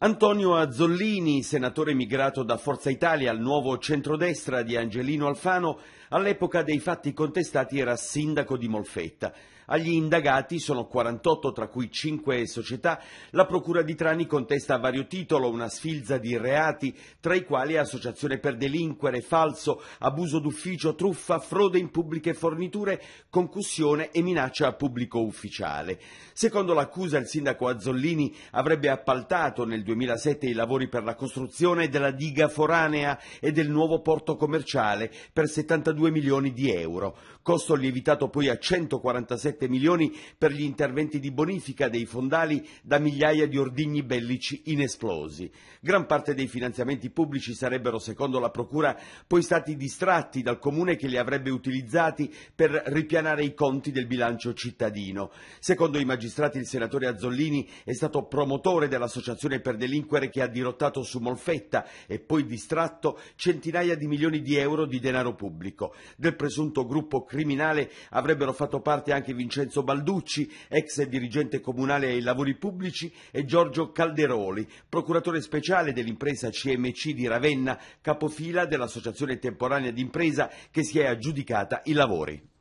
Antonio Azzollini, senatore emigrato da Forza Italia al nuovo centrodestra di Angelino Alfano, all'epoca dei fatti contestati era sindaco di Molfetta. Agli indagati sono 48, tra cui 5 società. La Procura di Trani contesta a vario titolo una sfilza di reati, tra i quali associazione per delinquere, falso, abuso d'ufficio, truffa, frode in pubbliche forniture, concussione e minaccia a pubblico ufficiale. Secondo l'accusa, il sindaco Azzollini avrebbe appaltato nel 2007 i lavori per la costruzione della diga foranea e del nuovo porto commerciale per 72 milioni di euro, costo lievitato poi a 147 milioni per gli interventi di bonifica dei fondali da migliaia di ordigni bellici inesplosi. Gran parte dei finanziamenti pubblici sarebbero, secondo la Procura, poi stati distratti dal Comune che li avrebbe utilizzati per ripianare i conti del bilancio cittadino. Secondo i magistrati il senatore Azzollini è stato promotore dell'Associazione per per delinquere che ha dirottato su Molfetta e poi distratto centinaia di milioni di euro di denaro pubblico. Del presunto gruppo criminale avrebbero fatto parte anche Vincenzo Balducci, ex dirigente comunale ai lavori pubblici, e Giorgio Calderoli, procuratore speciale dell'impresa CMC di Ravenna, capofila dell'Associazione Temporanea d'Impresa che si è aggiudicata i lavori.